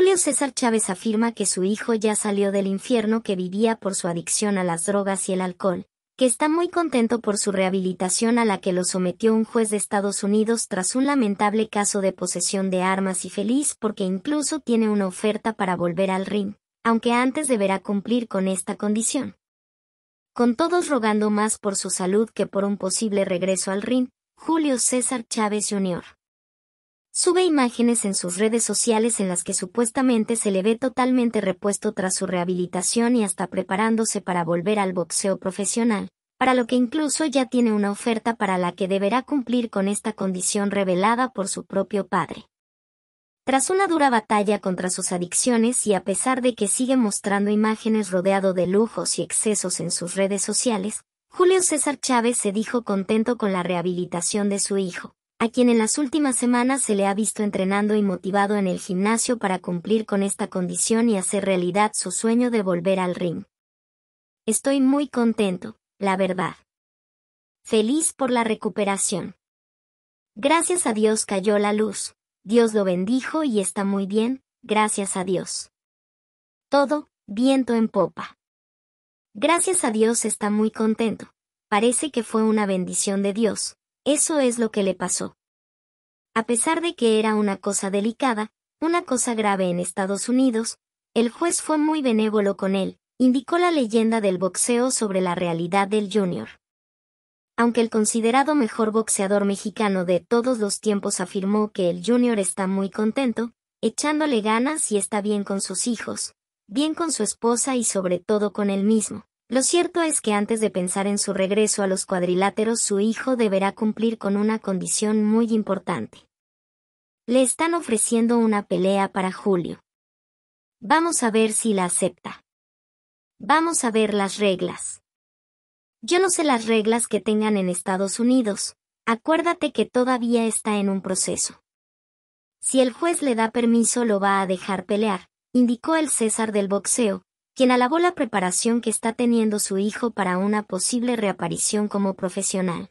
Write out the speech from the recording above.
Julio César Chávez afirma que su hijo ya salió del infierno que vivía por su adicción a las drogas y el alcohol, que está muy contento por su rehabilitación a la que lo sometió un juez de Estados Unidos tras un lamentable caso de posesión de armas y feliz porque incluso tiene una oferta para volver al ring, aunque antes deberá cumplir con esta condición. Con todos rogando más por su salud que por un posible regreso al ring, Julio César Chávez Jr. Sube imágenes en sus redes sociales en las que supuestamente se le ve totalmente repuesto tras su rehabilitación y hasta preparándose para volver al boxeo profesional, para lo que incluso ya tiene una oferta para la que deberá cumplir con esta condición revelada por su propio padre. Tras una dura batalla contra sus adicciones y a pesar de que sigue mostrando imágenes rodeado de lujos y excesos en sus redes sociales, Julio César Chávez se dijo contento con la rehabilitación de su hijo a quien en las últimas semanas se le ha visto entrenando y motivado en el gimnasio para cumplir con esta condición y hacer realidad su sueño de volver al ring. Estoy muy contento, la verdad. Feliz por la recuperación. Gracias a Dios cayó la luz, Dios lo bendijo y está muy bien, gracias a Dios. Todo, viento en popa. Gracias a Dios está muy contento. Parece que fue una bendición de Dios, eso es lo que le pasó. A pesar de que era una cosa delicada, una cosa grave en Estados Unidos, el juez fue muy benévolo con él, indicó la leyenda del boxeo sobre la realidad del junior. Aunque el considerado mejor boxeador mexicano de todos los tiempos afirmó que el junior está muy contento, echándole ganas y está bien con sus hijos, bien con su esposa y sobre todo con él mismo. Lo cierto es que antes de pensar en su regreso a los cuadriláteros su hijo deberá cumplir con una condición muy importante. Le están ofreciendo una pelea para Julio. Vamos a ver si la acepta. Vamos a ver las reglas. Yo no sé las reglas que tengan en Estados Unidos. Acuérdate que todavía está en un proceso. Si el juez le da permiso lo va a dejar pelear, indicó el César del boxeo, quien alabó la preparación que está teniendo su hijo para una posible reaparición como profesional.